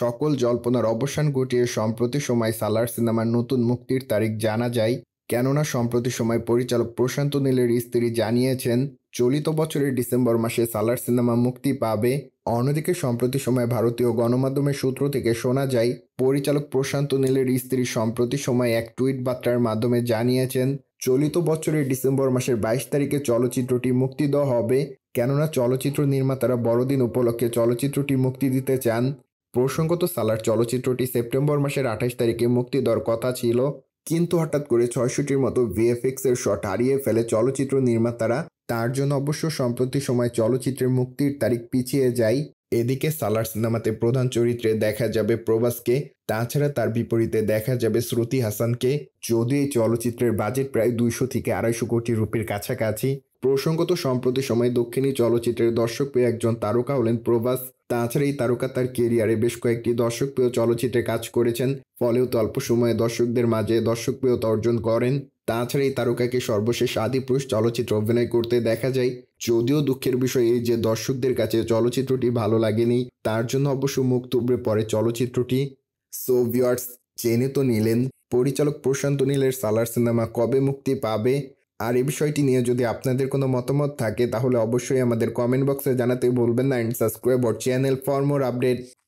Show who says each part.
Speaker 1: সকল জল্পনার অবসান ঘটিয়ে সম্প্রতি সময় সালার সিনেমার নতুন মুক্তির তারিখ জানা যায় কেননা সম্প্রতি সময় পরিচালক প্রশান্ত নীলের স্ত্রী জানিয়েছেন চলিত বছরের ডিসেম্বর মাসে সালার সিনেমা মুক্তি পাবে অন্যদিকে সম্প্রতি সময় ভারতীয় গণমাধ্যমের সূত্র থেকে শোনা যায় পরিচালক প্রশান্ত নীলের স্ত্রী সম্প্রতি সময় এক টুইট বার্তার মাধ্যমে জানিয়েছেন চলিত বছরের ডিসেম্বর মাসের বাইশ তারিখে চলচ্চিত্রটি মুক্তি দেওয়া হবে কেননা চলচ্চিত্র নির্মাতারা বড়দিন উপলক্ষে চলচ্চিত্রটি মুক্তি দিতে চান প্রসঙ্গত সালার চলচ্চিত্রটি সেপ্টেম্বর মাসের আঠাশ তারিখে মুক্তি দেওয়ার কথা ছিল কিন্তু হঠাৎ করে ছয়শটির মতো ভিএফএক্স এর শট হারিয়ে ফেলে চলচ্চিত্র নির্মাতারা তার জন্য অবশ্য সম্প্রতি সময় চলচ্চিত্রের মুক্তির তারিখ পিছিয়ে যায় এদিকে সালার সিনেমাতে প্রধান চরিত্রে দেখা যাবে প্রবাসকে তাছাড়া তার বিপরীতে দেখা যাবে শ্রুতি হাসানকে যদি এই চলচ্চিত্রের বাজেট প্রায় দুইশো থেকে আড়াইশো কোটি রুপির কাছাকাছি প্রসঙ্গত সম্প্রতি সময়ে দক্ষিণী চলচ্চিত্রের দর্শক পেয়ে একজন তারকা হলেন প্রবাস তাছাড়া এই তারকা তার কেরিয়ারে বেশ কয়েকটি দর্শকপ্রিয় চলচ্চিত্রে কাজ করেছেন ফলেও তো অল্প সময়ে দর্শকদের মাঝে দর্শকপ্রিয়তা অর্জন করেন তাছাড়া এই তারকাকে সর্বশেষ আদিপুরুষ চলচ্চিত্র অভিনয় করতে দেখা যায় যদিও দুঃখের বিষয় এই যে দর্শকদের কাছে চলচ্চিত্রটি ভালো লাগেনি তার জন্য অবশ্য মুখ তুবড়ে পড়ে চলচ্চিত্রটি সো ভিওয়ার্স চেনে তো নিলেন পরিচালক প্রশান্ত নীলের সালার সিনেমা কবে মুক্তি পাবে আর এই বিষয়টি নিয়ে যদি আপনাদের কোনো মতামত থাকে তাহলে অবশ্যই আমাদের কমেন্ট বক্সে জানাতে ভুলবেন না অ্যান্ড সাবস্ক্রাইব আর চ্যানেল ফর মোর আপডেট